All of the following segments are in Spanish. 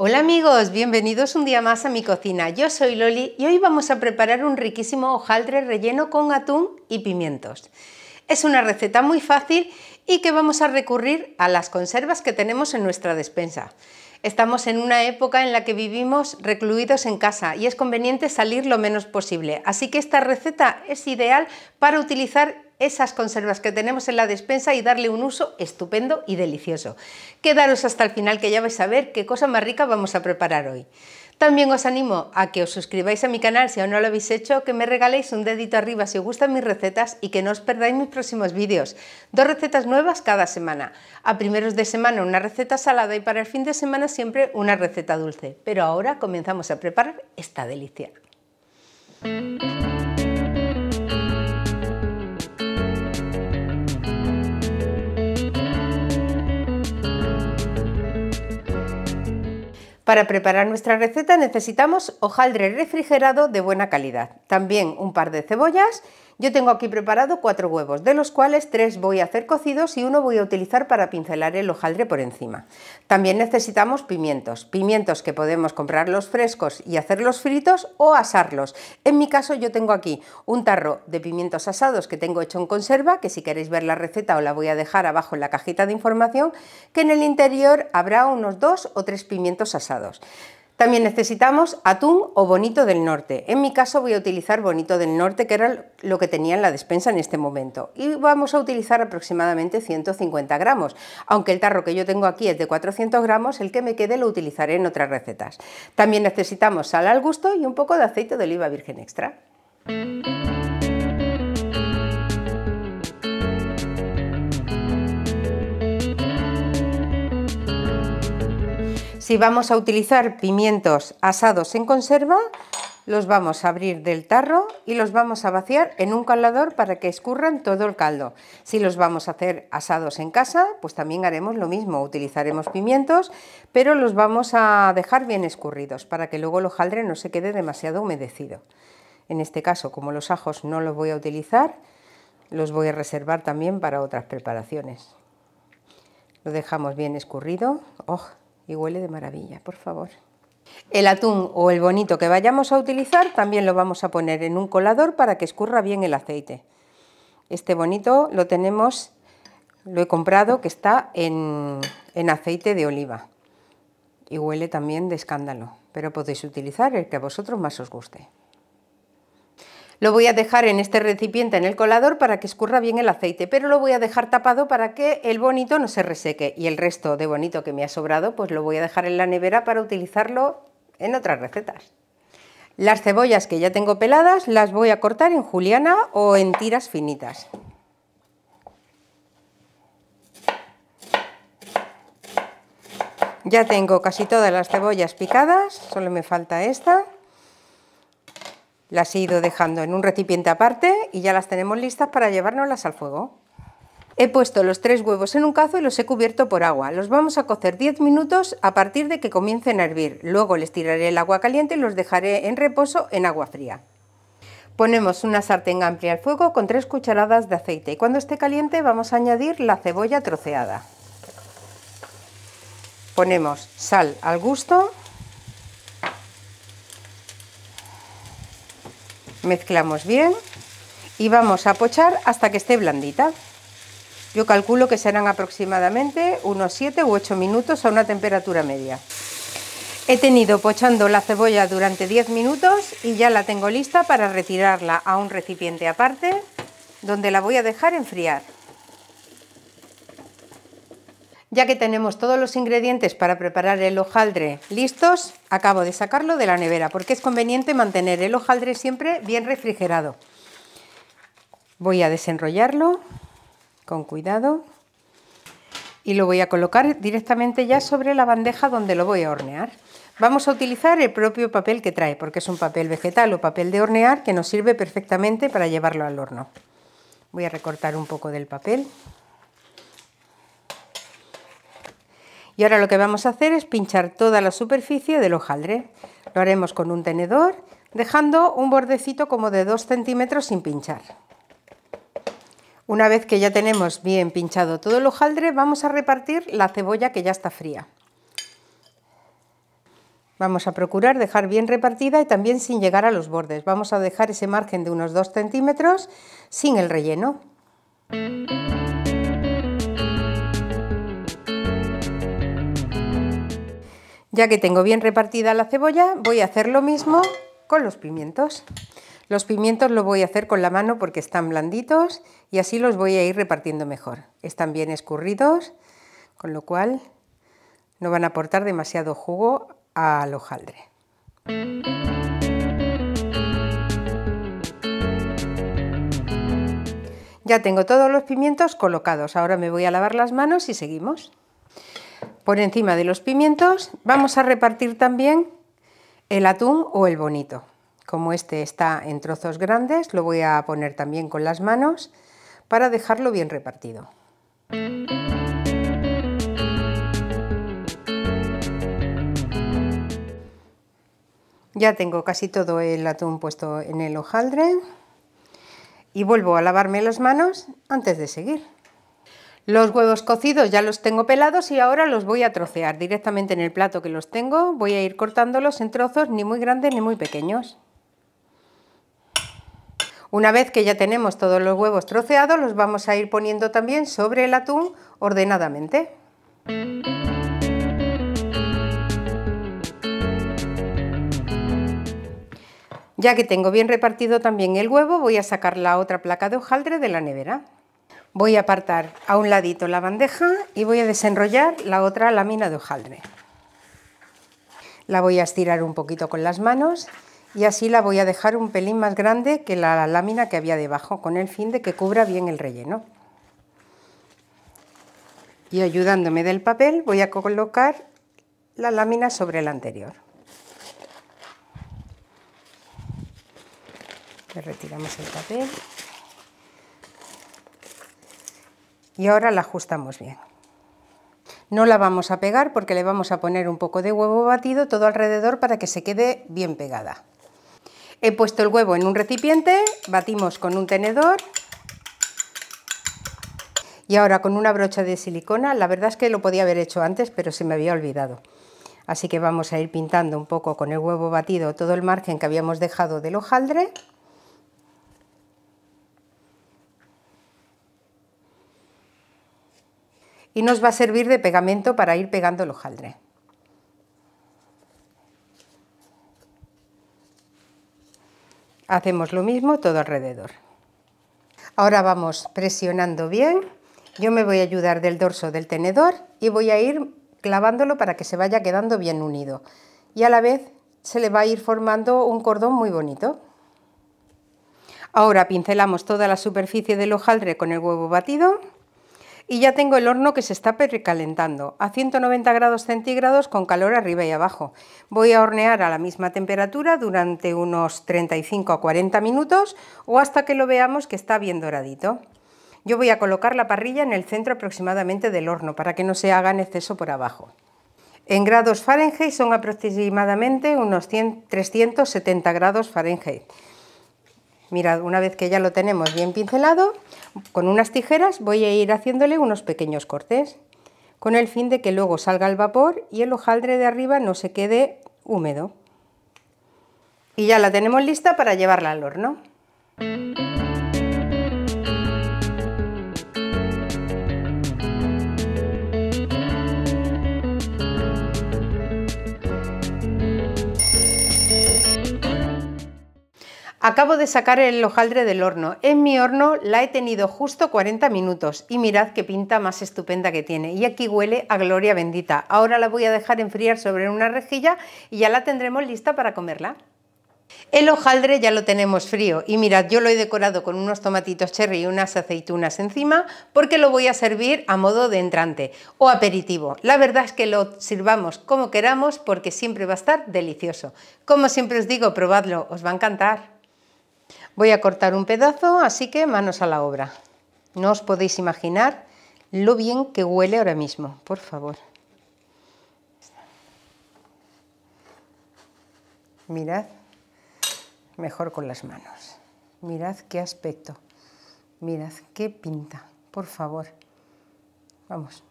Hola amigos, bienvenidos un día más a mi cocina. Yo soy Loli y hoy vamos a preparar un riquísimo hojaldre relleno con atún y pimientos. Es una receta muy fácil y que vamos a recurrir a las conservas que tenemos en nuestra despensa. Estamos en una época en la que vivimos recluidos en casa y es conveniente salir lo menos posible. Así que esta receta es ideal para utilizar esas conservas que tenemos en la despensa y darle un uso estupendo y delicioso. Quedaros hasta el final que ya vais a ver qué cosa más rica vamos a preparar hoy. También os animo a que os suscribáis a mi canal si aún no lo habéis hecho, que me regaléis un dedito arriba si os gustan mis recetas y que no os perdáis mis próximos vídeos. Dos recetas nuevas cada semana. A primeros de semana una receta salada y para el fin de semana siempre una receta dulce. Pero ahora comenzamos a preparar esta delicia. Para preparar nuestra receta necesitamos hojaldre refrigerado de buena calidad, también un par de cebollas yo tengo aquí preparado cuatro huevos, de los cuales tres voy a hacer cocidos y uno voy a utilizar para pincelar el hojaldre por encima. También necesitamos pimientos, pimientos que podemos los frescos y hacerlos fritos o asarlos. En mi caso yo tengo aquí un tarro de pimientos asados que tengo hecho en conserva, que si queréis ver la receta os la voy a dejar abajo en la cajita de información, que en el interior habrá unos dos o tres pimientos asados. También necesitamos atún o bonito del norte. En mi caso voy a utilizar bonito del norte, que era lo que tenía en la despensa en este momento. Y vamos a utilizar aproximadamente 150 gramos. Aunque el tarro que yo tengo aquí es de 400 gramos, el que me quede lo utilizaré en otras recetas. También necesitamos sal al gusto y un poco de aceite de oliva virgen extra. Si vamos a utilizar pimientos asados en conserva, los vamos a abrir del tarro y los vamos a vaciar en un calador para que escurran todo el caldo. Si los vamos a hacer asados en casa, pues también haremos lo mismo, utilizaremos pimientos, pero los vamos a dejar bien escurridos para que luego el hojaldre no se quede demasiado humedecido. En este caso, como los ajos no los voy a utilizar, los voy a reservar también para otras preparaciones. Lo dejamos bien escurrido. Oh, y huele de maravilla, por favor. El atún o el bonito que vayamos a utilizar también lo vamos a poner en un colador para que escurra bien el aceite. Este bonito lo tenemos, lo he comprado, que está en, en aceite de oliva y huele también de escándalo, pero podéis utilizar el que a vosotros más os guste. Lo voy a dejar en este recipiente en el colador para que escurra bien el aceite, pero lo voy a dejar tapado para que el bonito no se reseque y el resto de bonito que me ha sobrado pues lo voy a dejar en la nevera para utilizarlo en otras recetas. Las cebollas que ya tengo peladas las voy a cortar en juliana o en tiras finitas. Ya tengo casi todas las cebollas picadas, solo me falta esta las he ido dejando en un recipiente aparte y ya las tenemos listas para llevárnoslas al fuego. He puesto los tres huevos en un cazo y los he cubierto por agua. Los vamos a cocer 10 minutos a partir de que comiencen a hervir. Luego les tiraré el agua caliente y los dejaré en reposo en agua fría. Ponemos una sartén amplia al fuego con tres cucharadas de aceite y cuando esté caliente vamos a añadir la cebolla troceada. Ponemos sal al gusto mezclamos bien y vamos a pochar hasta que esté blandita. Yo calculo que serán aproximadamente unos 7 u 8 minutos a una temperatura media. He tenido pochando la cebolla durante 10 minutos y ya la tengo lista para retirarla a un recipiente aparte donde la voy a dejar enfriar. Ya que tenemos todos los ingredientes para preparar el hojaldre listos, acabo de sacarlo de la nevera porque es conveniente mantener el hojaldre siempre bien refrigerado. Voy a desenrollarlo con cuidado y lo voy a colocar directamente ya sobre la bandeja donde lo voy a hornear. Vamos a utilizar el propio papel que trae porque es un papel vegetal o papel de hornear que nos sirve perfectamente para llevarlo al horno. Voy a recortar un poco del papel Y ahora lo que vamos a hacer es pinchar toda la superficie del hojaldre. Lo haremos con un tenedor, dejando un bordecito como de 2 centímetros sin pinchar. Una vez que ya tenemos bien pinchado todo el hojaldre, vamos a repartir la cebolla que ya está fría. Vamos a procurar dejar bien repartida y también sin llegar a los bordes. Vamos a dejar ese margen de unos 2 centímetros sin el relleno. Ya que tengo bien repartida la cebolla, voy a hacer lo mismo con los pimientos. Los pimientos los voy a hacer con la mano porque están blanditos y así los voy a ir repartiendo mejor. Están bien escurridos, con lo cual no van a aportar demasiado jugo al hojaldre. Ya tengo todos los pimientos colocados. Ahora me voy a lavar las manos y seguimos por encima de los pimientos vamos a repartir también el atún o el bonito. Como este está en trozos grandes, lo voy a poner también con las manos para dejarlo bien repartido. Ya tengo casi todo el atún puesto en el hojaldre y vuelvo a lavarme las manos antes de seguir. Los huevos cocidos ya los tengo pelados y ahora los voy a trocear directamente en el plato que los tengo. Voy a ir cortándolos en trozos ni muy grandes ni muy pequeños. Una vez que ya tenemos todos los huevos troceados, los vamos a ir poniendo también sobre el atún ordenadamente. Ya que tengo bien repartido también el huevo, voy a sacar la otra placa de hojaldre de la nevera voy a apartar a un ladito la bandeja y voy a desenrollar la otra lámina de hojaldre. La voy a estirar un poquito con las manos y así la voy a dejar un pelín más grande que la lámina que había debajo, con el fin de que cubra bien el relleno. Y ayudándome del papel voy a colocar la lámina sobre la anterior. Le retiramos el papel. y ahora la ajustamos bien. No la vamos a pegar porque le vamos a poner un poco de huevo batido todo alrededor para que se quede bien pegada. He puesto el huevo en un recipiente, batimos con un tenedor y ahora con una brocha de silicona, la verdad es que lo podía haber hecho antes pero se me había olvidado. Así que vamos a ir pintando un poco con el huevo batido todo el margen que habíamos dejado del hojaldre. y nos va a servir de pegamento para ir pegando el hojaldre. Hacemos lo mismo todo alrededor. Ahora vamos presionando bien. Yo me voy a ayudar del dorso del tenedor y voy a ir clavándolo para que se vaya quedando bien unido. Y a la vez se le va a ir formando un cordón muy bonito. Ahora pincelamos toda la superficie del hojaldre con el huevo batido y ya tengo el horno que se está precalentando a 190 grados centígrados con calor arriba y abajo. Voy a hornear a la misma temperatura durante unos 35 a 40 minutos o hasta que lo veamos que está bien doradito. Yo voy a colocar la parrilla en el centro aproximadamente del horno para que no se haga en exceso por abajo. En grados Fahrenheit son aproximadamente unos 370 grados Fahrenheit. Mirad, una vez que ya lo tenemos bien pincelado, con unas tijeras voy a ir haciéndole unos pequeños cortes, con el fin de que luego salga el vapor y el hojaldre de arriba no se quede húmedo. Y ya la tenemos lista para llevarla al horno. Acabo de sacar el hojaldre del horno. En mi horno la he tenido justo 40 minutos y mirad qué pinta más estupenda que tiene. Y aquí huele a gloria bendita. Ahora la voy a dejar enfriar sobre una rejilla y ya la tendremos lista para comerla. El hojaldre ya lo tenemos frío y mirad, yo lo he decorado con unos tomatitos cherry y unas aceitunas encima porque lo voy a servir a modo de entrante o aperitivo. La verdad es que lo sirvamos como queramos porque siempre va a estar delicioso. Como siempre os digo, probadlo, os va a encantar. Voy a cortar un pedazo, así que manos a la obra. No os podéis imaginar lo bien que huele ahora mismo, por favor. Mirad, mejor con las manos. Mirad qué aspecto. Mirad qué pinta, por favor. Vamos,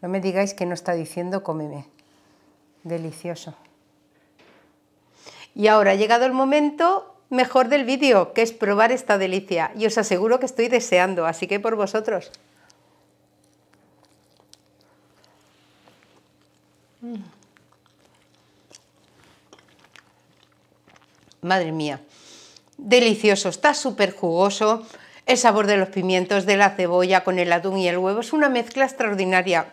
no me digáis que no está diciendo cómeme. Delicioso. Y ahora ha llegado el momento mejor del vídeo, que es probar esta delicia. Y os aseguro que estoy deseando, así que por vosotros. Madre mía, delicioso, está súper jugoso. El sabor de los pimientos, de la cebolla con el atún y el huevo es una mezcla extraordinaria.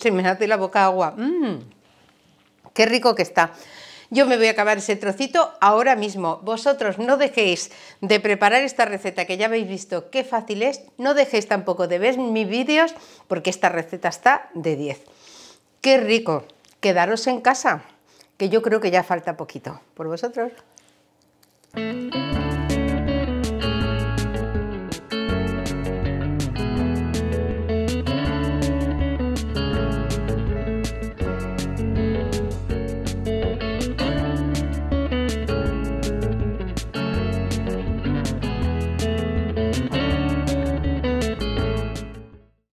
Se me hace la boca agua. Mm. Qué rico que está. Yo me voy a acabar ese trocito ahora mismo. Vosotros no dejéis de preparar esta receta que ya habéis visto qué fácil es. No dejéis tampoco de ver mis vídeos porque esta receta está de 10. ¡Qué rico! Quedaros en casa, que yo creo que ya falta poquito. Por vosotros.